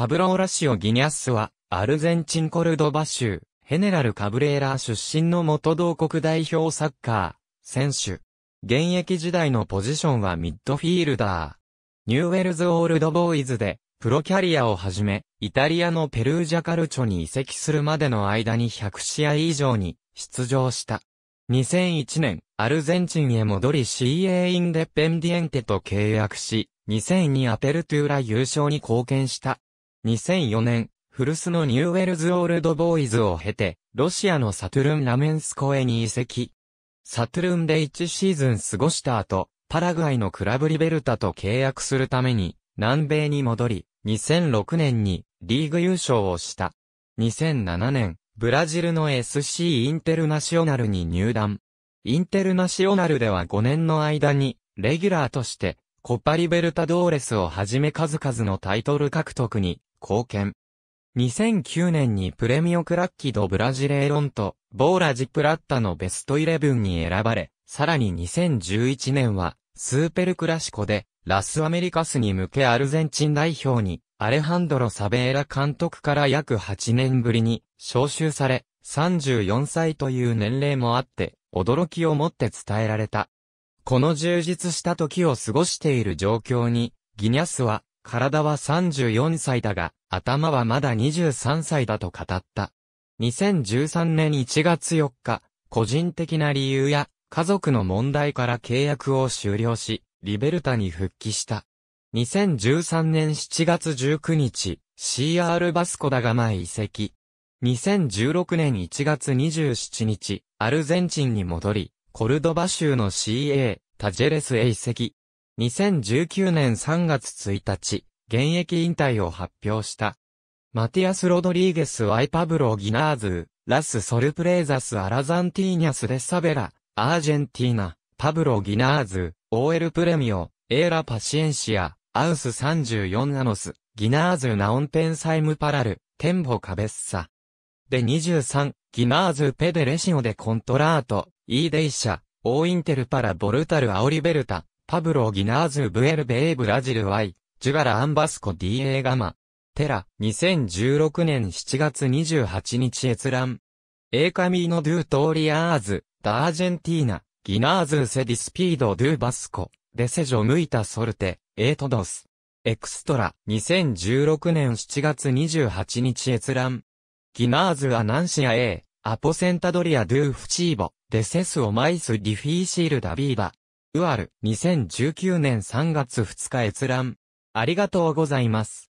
パブロ・オラシオ・ギニャッスは、アルゼンチン・コルドバ州、ヘネラル・カブレーラー出身の元同国代表サッカー、選手。現役時代のポジションはミッドフィールダー。ニューウェルズ・オールド・ボーイズで、プロキャリアをはじめ、イタリアのペルージャカルチョに移籍するまでの間に100試合以上に出場した。2001年、アルゼンチンへ戻り CA インデペンディエンテと契約し、2002アペルトゥーラ優勝に貢献した。2004年、古巣のニューウェルズオールドボーイズを経て、ロシアのサトゥルンラメンスコへに移籍。サトゥルンで1シーズン過ごした後、パラグアイのクラブリベルタと契約するために、南米に戻り、2006年にリーグ優勝をした。2007年、ブラジルの SC インテルナショナルに入団。インテルナショナルでは5年の間に、レギュラーとして、コパリベルタドーレスをはじめ数々のタイトル獲得に貢献。2009年にプレミオクラッキドブラジレーロンとボーラジプラッタのベストイレブンに選ばれ、さらに2011年はスーペルクラシコでラスアメリカスに向けアルゼンチン代表にアレハンドロ・サベーラ監督から約8年ぶりに招集され、34歳という年齢もあって、驚きをもって伝えられた。この充実した時を過ごしている状況に、ギニャスは体は34歳だが、頭はまだ23歳だと語った。2013年1月4日、個人的な理由や家族の問題から契約を終了し、リベルタに復帰した。2013年7月19日、CR バスコダガマへ移籍。2016年1月27日、アルゼンチンに戻り、コルドバ州の CA、タジェレスへ移籍。2019年3月1日、現役引退を発表した。マティアス・ロドリーゲス・ワイパブロ・ギナーズ、ラス・ソルプレーザス・アラザンティーニャス・デサベラ、アージェンティーナ、パブロ・ギナーズ、オーエル・プレミオ、エーラ・パシエンシア、アウス34ナノス、ギナーズ・ナオンペンサイム・パラル、テンボ・カベッサ。で23、ギナーズ・ペデレシオでコントラート、イーデイシャ、オーインテル・パラ・ボルタル・アオリベルタ、パブロ・ギナーズ・ブエルベイ・ブラジル・ワイ、ジュガラ・アンバスコ・ディ・エガマ。テラ、2016年7月28日閲覧。エーカミーノ・ドゥ・トーリアーズ、ダージェンティーナ、ギナーズ・セディスピード・ドゥ・バスコ、デセジョ・ムイタ・ソルテ、エートドス。エクストラ、2016年7月28日閲覧。ギナーズ・アナンシア・エー、アポセンタドリア・ドゥ・フチーボ、デセス・オマイス・ディフィーシール・ダビーバ、ウアル、2019年3月2日閲覧。ありがとうございます。